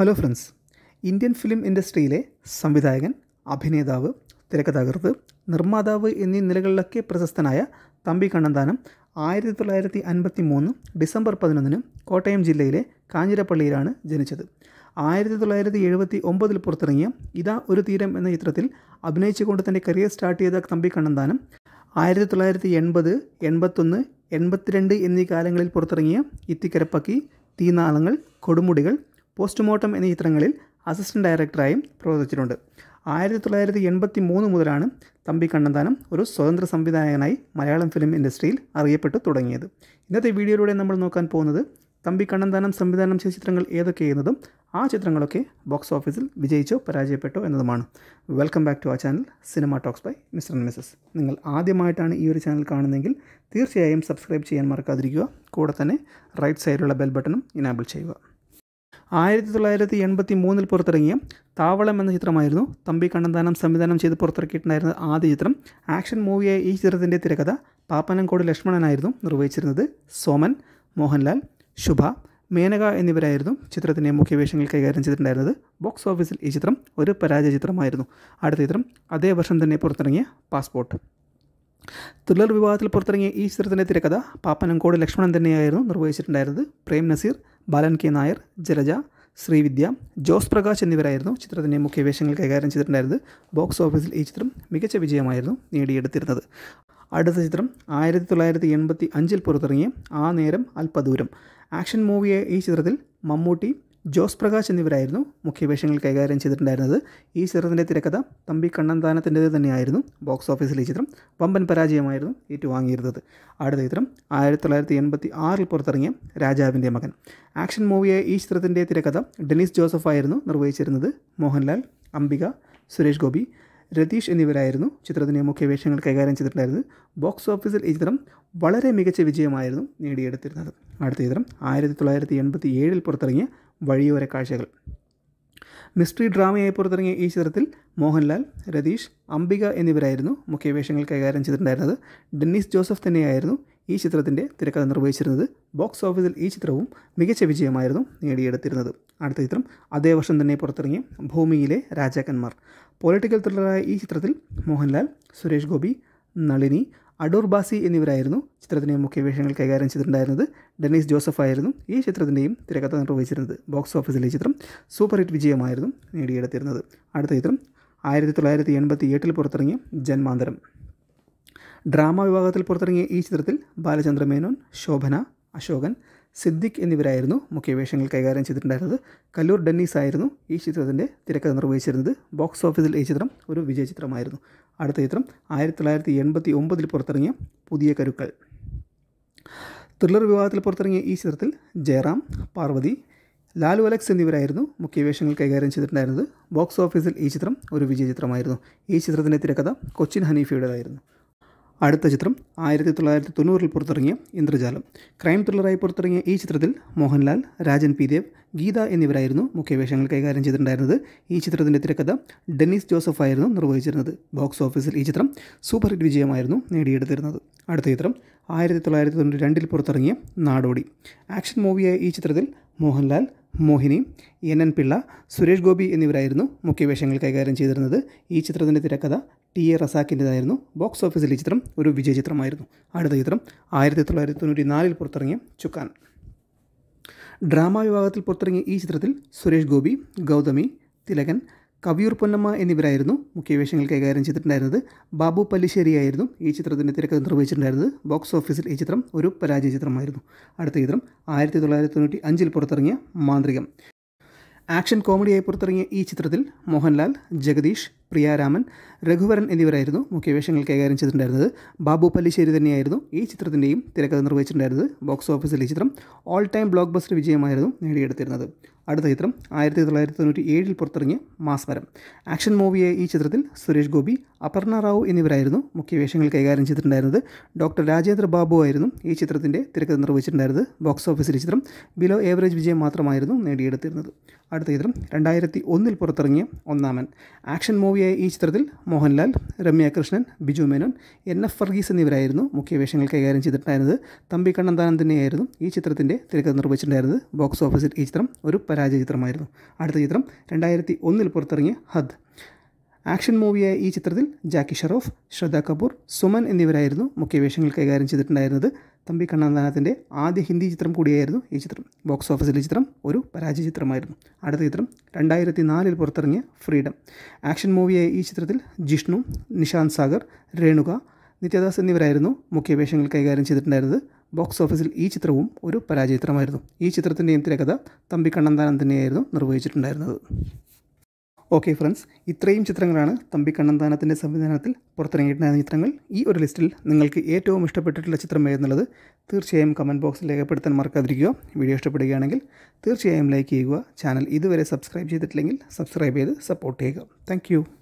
hello friends Indian film ഇൻഡസ്ട്രിയിലെ സംവിധായകൻ അഭിനേതാവ് തിരക്കഥാകൃത്ത് നിർമ്മാതാവ് എന്നീ നിലകളിലൊക്കെ പ്രശസ്തനായ തമ്പി കണ്ണന്താനം ആയിരത്തി തൊള്ളായിരത്തി അൻപത്തി മൂന്ന് ഡിസംബർ പതിനൊന്നിന് കോട്ടയം ജില്ലയിലെ കാഞ്ഞിരപ്പള്ളിയിലാണ് ജനിച്ചത് ആയിരത്തി തൊള്ളായിരത്തി എഴുപത്തി ഒമ്പതിൽ പുറത്തിറങ്ങിയ ഇതാ ഒരു തീരം എന്ന ചിത്രത്തിൽ അഭിനയിച്ചുകൊണ്ട് തൻ്റെ കരിയർ സ്റ്റാർട്ട് ചെയ്ത തമ്പി കണ്ണന്താനം ആയിരത്തി തൊള്ളായിരത്തി എൺപത് എൺപത്തൊന്ന് എൺപത്തിരണ്ട് എന്നീ കാലങ്ങളിൽ പുറത്തിറങ്ങിയ ഇത്തിക്കരപ്പക്കി തീനാളങ്ങൾ കൊടുമുടികൾ പോസ്റ്റ്മോർട്ടം എന്നീ ചിത്രങ്ങളിൽ അസിസ്റ്റൻറ്റ് ഡയറക്ടറായും പ്രവർത്തിച്ചിട്ടുണ്ട് ആയിരത്തി തൊള്ളായിരത്തി എൺപത്തി മൂന്ന് മുതലാണ് തമ്പി കണ്ണന്താനം ഒരു സ്വതന്ത്ര സംവിധായകനായി മലയാളം ഫിലിം ഇൻഡസ്ട്രിയിൽ അറിയപ്പെട്ടു തുടങ്ങിയത് ഇന്നത്തെ വീഡിയോയിലൂടെ നമ്മൾ നോക്കാൻ പോകുന്നത് തമ്പി കണ്ണന്താനം സംവിധാനം ചെയ്ത ചിത്രങ്ങൾ ഏതൊക്കെയെന്നതും ആ ചിത്രങ്ങളൊക്കെ ബോക്സ് ഓഫീസിൽ വിജയിച്ചോ പരാജയപ്പെട്ടോ എന്നതുമാണ് welcome back to the channel cinema talks by mister and missus നിങ്ങൾ ആദ്യമായിട്ടാണ് ഈ ഒരു ചാനൽ കാണുന്നതെങ്കിൽ തീർച്ചയായും സബ്സ്ക്രൈബ് ചെയ്യാൻ മറക്കാതിരിക്കുക കൂടെ തന്നെ റൈറ്റ് സൈഡിലുള്ള ബെൽ ബട്ടണും ഇനാബിൾ ചെയ്യുക ആയിരത്തി തൊള്ളായിരത്തി എൺപത്തി മൂന്നിൽ പുറത്തിറങ്ങിയ താവളം എന്ന ചിത്രമായിരുന്നു തമ്പി കണ്ണന്താനം സംവിധാനം ചെയ്ത് പുറത്തിറക്കിയിട്ടുണ്ടായിരുന്ന ആദ്യ ചിത്രം ആക്ഷൻ മൂവിയായ ഈ ചിത്രത്തിൻ്റെ തിരക്കഥ പാപ്പനംകോട് ലക്ഷ്മണനായിരുന്നു നിർവഹിച്ചിരുന്നത് സോമൻ മോഹൻലാൽ ശുഭ മേനക എന്നിവരായിരുന്നു ചിത്രത്തിൻ്റെ മുഖ്യവേഷങ്ങൾ കൈകാര്യം ചെയ്തിട്ടുണ്ടായിരുന്നത് ബോക്സ് ഓഫീസിൽ ഈ ചിത്രം ഒരു പരാജയ ചിത്രമായിരുന്നു അടുത്ത ചിത്രം അതേ വർഷം തന്നെ പുറത്തിറങ്ങിയ പാസ്പോർട്ട് ത്രില്ലർ വിവാഹത്തിൽ പുറത്തിറങ്ങിയ ഈ ചിത്രത്തിൻ്റെ തിരക്കഥ പാപ്പനംകോട് ലക്ഷ്മണൻ തന്നെയായിരുന്നു നിർവഹിച്ചിട്ടുണ്ടായിരുന്നത് പ്രേം നസീർ ബാലൻ കെ നായർ ജലജ ശ്രീവിദ്യ ജോസ് പ്രകാശ് എന്നിവരായിരുന്നു ചിത്രത്തിൻ്റെ മുഖ്യ വേഷങ്ങൾ കൈകാര്യം ചെയ്തിട്ടുണ്ടായിരുന്നത് ബോക്സ് ഓഫീസിൽ ഈ ചിത്രം മികച്ച വിജയമായിരുന്നു നേടിയെടുത്തിരുന്നത് അടുത്ത ചിത്രം ആയിരത്തി തൊള്ളായിരത്തി എൺപത്തി അഞ്ചിൽ പുറത്തിറങ്ങിയ ആ നേരം അല്പദൂരം ആക്ഷൻ മൂവിയായ ഈ ചിത്രത്തിൽ മമ്മൂട്ടി ജോസ് പ്രകാശ് എന്നിവരായിരുന്നു മുഖ്യവേഷങ്ങൾ കൈകാര്യം ചെയ്തിട്ടുണ്ടായിരുന്നത് ഈ ചിത്രത്തിൻ്റെ തിരക്കഥ തമ്പി കണ്ണന്താനത്തിൻ്റെ തന്നെയായിരുന്നു ബോക്സ് ഓഫീസിൽ ഈ ചിത്രം വമ്പൻ പരാജയമായിരുന്നു ഏറ്റുവാങ്ങിയിരുന്നത് അടുത്ത ചിത്രം ആയിരത്തി തൊള്ളായിരത്തി എൺപത്തി ആറിൽ പുറത്തിറങ്ങിയ രാജാവിൻ്റെ മകൻ ആക്ഷൻ മൂവിയായ ഈ ചിത്രത്തിൻ്റെ തിരക്കഥ ഡെനിസ് ജോസഫ് ആയിരുന്നു നിർവഹിച്ചിരുന്നത് മോഹൻലാൽ അംബിക സുരേഷ് ഗോപി രതീഷ് എന്നിവരായിരുന്നു ചിത്രത്തിൻ്റെ മുഖ്യവേഷങ്ങൾ കൈകാര്യം ചെയ്തിട്ടുണ്ടായിരുന്നത് ബോക്സ് ഓഫീസിൽ ഈ ചിത്രം വളരെ മികച്ച വിജയമായിരുന്നു നേടിയെടുത്തിരുന്നത് അടുത്ത ചിത്രം ആയിരത്തി തൊള്ളായിരത്തി എൺപത്തി ഏഴിൽ പുറത്തിറങ്ങിയ വഴിയോര കാഴ്ചകൾ മിസ്റ്ററി ഡ്രാമയായി പുറത്തിറങ്ങിയ ഈ ചിത്രത്തിൽ മോഹൻലാൽ രതീഷ് അംബിക എന്നിവരായിരുന്നു മുഖ്യവേഷങ്ങൾ കൈകാര്യം ചെയ്തിട്ടുണ്ടായിരുന്നത് ഡെന്നിസ് ജോസഫ് തന്നെയായിരുന്നു ഈ ചിത്രത്തിൻ്റെ തിരക്കഥ നിർവഹിച്ചിരുന്നത് ബോക്സ് ഓഫീസിൽ ഈ ചിത്രവും മികച്ച വിജയമായിരുന്നു നേടിയെടുത്തിരുന്നത് അടുത്ത ചിത്രം അതേ വർഷം തന്നെ പുറത്തിറങ്ങിയ ഭൂമിയിലെ രാജാക്കന്മാർ പൊളിറ്റിക്കൽ ത്രില്ലറായ ഈ ചിത്രത്തിൽ മോഹൻലാൽ സുരേഷ് ഗോപി നളിനി അടൂർ ബാസി എന്നിവരായിരുന്നു ചിത്രത്തിൻ്റെ മുഖ്യ വേഷങ്ങൾ കൈകാര്യം ചെയ്തിട്ടുണ്ടായിരുന്നത് ഡെന്നീസ് ജോസഫ് ആയിരുന്നു ഈ ചിത്രത്തിൻ്റെയും തിരക്കഥ നിർവഹിച്ചിരുന്നത് ബോക്സ് ഓഫീസിലെ ചിത്രം സൂപ്പർ ഹിറ്റ് വിജയമായിരുന്നു നേടിയെടുത്തിരുന്നത് അടുത്ത ചിത്രം ആയിരത്തി തൊള്ളായിരത്തി എൺപത്തി എട്ടിൽ പുറത്തിറങ്ങിയ ജന്മാന്തരം ഡ്രാമ വിഭാഗത്തിൽ പുറത്തിറങ്ങിയ ഈ ചിത്രത്തിൽ ബാലചന്ദ്ര മേനോൻ ശോഭന അശോകൻ സിദ്ദിഖ് എന്നിവരായിരുന്നു മുഖ്യവേഷങ്ങൾ കൈകാര്യം ചെയ്തിട്ടുണ്ടായിരുന്നത് കല്ലൂർ ഡെന്നീസ് ആയിരുന്നു ഈ ചിത്രത്തിൻ്റെ തിരക്കഥ നിർവഹിച്ചിരുന്നത് ബോക്സ് ഓഫീസിൽ ഈ ചിത്രം ഒരു വിജയ ചിത്രമായിരുന്നു അടുത്ത ചിത്രം ആയിരത്തി തൊള്ളായിരത്തി എൺപത്തി ഒമ്പതിൽ പുറത്തിറങ്ങിയ പുതിയ കരുക്കൾ ത്രില്ലർ വിഭാഗത്തിൽ പുറത്തിറങ്ങിയ ഈ ചിത്രത്തിൽ ജയറാം പാർവതി ലാലു അലക്സ് എന്നിവരായിരുന്നു മുഖ്യവേഷങ്ങൾ കൈകാര്യം ചെയ്തിട്ടുണ്ടായിരുന്നത് ബോക്സ് ഓഫീസിൽ ഈ ചിത്രം ഒരു വിജയ ചിത്രമായിരുന്നു ഈ ചിത്രത്തിൻ്റെ തിരക്കഥ കൊച്ചിൻ ഹനീഫയുടേതായിരുന്നു അടുത്ത ചിത്രം ആയിരത്തി തൊള്ളായിരത്തി തൊണ്ണൂറിൽ പുറത്തിറങ്ങിയ ഇന്ദ്രജാലം ക്രൈം ത്രില്ലറായി പുറത്തിറങ്ങിയ ഈ ചിത്രത്തിൽ മോഹൻലാൽ രാജൻ പി ദേവ് ഗീത എന്നിവരായിരുന്നു മുഖ്യവേഷങ്ങൾ കൈകാര്യം ചെയ്തിട്ടുണ്ടായിരുന്നത് ഈ ചിത്രത്തിൻ്റെ തിരക്കഥ ഡെന്നിസ് ജോസഫ് ആയിരുന്നു നിർവഹിച്ചിരുന്നത് ബോക്സ് ഓഫീസിൽ ഈ ചിത്രം സൂപ്പർ ഹിറ്റ് വിജയമായിരുന്നു നേടിയെടുത്തിരുന്നത് അടുത്ത ചിത്രം ആയിരത്തി തൊള്ളായിരത്തി തൊണ്ണൂറ്റി രണ്ടിൽ പുറത്തിറങ്ങിയ നാടോടി ആക്ഷൻ മൂവിയായ ഈ ചിത്രത്തിൽ മോഹൻലാൽ മോഹിനി എൻ എൻ പിള്ള സുരേഷ് ഗോപി എന്നിവരായിരുന്നു മുഖ്യവേഷങ്ങൾ കൈകാര്യം ചെയ്തിരുന്നത് ഈ ചിത്രത്തിൻ്റെ തിരക്കഥ ടി എ റസാക്കിൻ്റെതായിരുന്നു ബോക്സ് ഓഫീസിലെ ചിത്രം ഒരു വിജയ ചിത്രമായിരുന്നു അടുത്ത ചിത്രം ആയിരത്തി തൊള്ളായിരത്തി തൊണ്ണൂറ്റി നാലിൽ പുറത്തിറങ്ങിയ ചുക്കാൻ ഡ്രാമ വിഭാഗത്തിൽ പുറത്തിറങ്ങിയ ഈ ചിത്രത്തിൽ സുരേഷ് ഗോപി ഗൗതമി തിലകൻ കവിയൂർ പൊന്നമ്മ എന്നിവരായിരുന്നു മുഖ്യവേഷങ്ങൾ കൈകാര്യം ചെയ്തിട്ടുണ്ടായിരുന്നത് ബാബു പല്ലിശ്ശേരിയായിരുന്നു ഈ ചിത്രത്തിൻ്റെ തിരക്കഥ നിർവഹിച്ചിട്ടുണ്ടായിരുന്നത് ബോക്സ് ഓഫീസിൽ ഈ ചിത്രം ഒരു പരാജയ ചിത്രമായിരുന്നു അടുത്ത ചിത്രം ആയിരത്തി തൊള്ളായിരത്തി തൊണ്ണൂറ്റി അഞ്ചിൽ പുറത്തിറങ്ങിയ മാന്ത്രികം ആക്ഷൻ കോമഡിയായി പുറത്തിറങ്ങിയ ഈ ചിത്രത്തിൽ മോഹൻലാൽ ജഗദീഷ് പ്രിയാരാമൻ രഘുവരൻ എന്നിവരായിരുന്നു മുഖ്യവേഷങ്ങൾ കൈകാര്യം ചെയ്തിട്ടുണ്ടായിരുന്നത് ബാബു പല്ലിശ്ശേരി തന്നെയായിരുന്നു ഈ ചിത്രത്തിൻ്റെയും തിരക്കഥ നിർവഹിച്ചിട്ടുണ്ടായിരുന്നത് ബോക്സ് ഓഫീസിൽ ഈ ചിത്രം ഓൾ ടൈം ബ്ലോക്ക് ബസ്റ്റർ വിജയമായിരുന്നു നേടിയെടുത്തിരുന്നത് അടുത്ത ചിത്രം ആയിരത്തി തൊള്ളായിരത്തി തൊണ്ണൂറ്റി ഏഴിൽ പുറത്തിറങ്ങിയ മാസ്മരം ആക്ഷൻ മൂവിയായ ഈ ചിത്രത്തിൽ സുരേഷ് ഗോപി അപർണ റാവു എന്നിവരായിരുന്നു മുഖ്യവേഷങ്ങൾ കൈകാര്യം ചെയ്തിട്ടുണ്ടായിരുന്നത് ഡോക്ടർ രാജേന്ദ്ര ബാബു ആയിരുന്നു ഈ ചിത്രത്തിൻ്റെ തിരക്കഥ നിർവഹിച്ചിട്ടുണ്ടായിരുന്നത് ബോക്സ് ഓഫീസിൽ ചിത്രം ബിലോ ഏവറേജ് വിജയം മാത്രമായിരുന്നു നേടിയെടുത്തിരുന്നത് അടുത്ത ചിത്രം രണ്ടായിരത്തി ഒന്നിൽ പുറത്തിറങ്ങിയ ഒന്നാമൻ ആക്ഷൻ മൂവിയായ ഈ ചിത്രത്തിൽ മോഹൻലാൽ രമ്യ കൃഷ്ണൻ ബിജു മേനോൻ എൻ എഫ് ഫർഗീസ് എന്നിവരായിരുന്നു മുഖ്യ വേഷങ്ങൾ കൈകാര്യം ചെയ്തിട്ടുണ്ടായിരുന്നത് തമ്പി കണ്ണന്താനം തന്നെയായിരുന്നു ഈ ചിത്രത്തിൻ്റെ തിരക്കഥ നിർവഹിച്ചിട്ടുണ്ടായിരുന്നത് ബോക്സ് ഓഫീസിൽ ഈ ചിത്രം ഒരു പരാജയ ചിത്രമായിരുന്നു അടുത്ത ചിത്രം രണ്ടായിരത്തി ഒന്നിൽ പുറത്തിറങ്ങിയ ഹദ് ആക്ഷൻ മൂവിയായ ഈ ചിത്രത്തിൽ ജാക്കി ഷറോഫ് ശ്രദ്ധ കപൂർ സുമൻ എന്നിവരായിരുന്നു മുഖ്യ വേഷങ്ങൾ കൈകാര്യം ചെയ്തിട്ടുണ്ടായിരുന്നത് തമ്പി കണ്ണന്താനത്തിൻ്റെ ആദ്യ ഹിന്ദി ചിത്രം കൂടിയായിരുന്നു ഈ ചിത്രം ബോക്സ് ഓഫീസിലെ ചിത്രം ഒരു പരാജയ ചിത്രമായിരുന്നു അടുത്ത ചിത്രം രണ്ടായിരത്തി നാലിൽ പുറത്തിറങ്ങിയ ഫ്രീഡം ആക്ഷൻ മൂവിയായ ഈ ചിത്രത്തിൽ ജിഷ്ണു നിഷാന്ത് സാഗർ രേണുക നിത്യദാസ് എന്നിവരായിരുന്നു മുഖ്യ വേഷങ്ങൾ കൈകാര്യം ചെയ്തിട്ടുണ്ടായിരുന്നത് ബോക്സ് ഓഫീസിൽ ഈ ചിത്രവും ഒരു പരാജയ ചിത്രമായിരുന്നു ഈ ചിത്രത്തിൻ്റെയും തിരക്കഥ തമ്പി കണ്ണന്താനം തന്നെയായിരുന്നു നിർവഹിച്ചിട്ടുണ്ടായിരുന്നത് ഓക്കെ ഫ്രണ്ട്സ് ഇത്രയും ചിത്രങ്ങളാണ് തമ്പി കണ്ണന്താനത്തിൻ്റെ സംവിധാനത്തിൽ പുറത്തിറങ്ങിയിട്ടുണ്ടായിരുന്ന ചിത്രങ്ങൾ ഈ ഒരു ലിസ്റ്റിൽ നിങ്ങൾക്ക് ഏറ്റവും ഇഷ്ടപ്പെട്ടിട്ടുള്ള ചിത്രം ഏതെന്നുള്ളത് തീർച്ചയായും കമൻറ്റ് ബോക്സിൽ രേഖപ്പെടുത്താൻ മറക്കാതിരിക്കുക വീഡിയോ ഇഷ്ടപ്പെടുകയാണെങ്കിൽ തീർച്ചയായും ലൈക്ക് ചെയ്യുക ചാനൽ ഇതുവരെ സബ്സ്ക്രൈബ് ചെയ്തിട്ടില്ലെങ്കിൽ സബ്സ്ക്രൈബ് ചെയ്ത് സപ്പോർട്ട് ചെയ്യുക താങ്ക്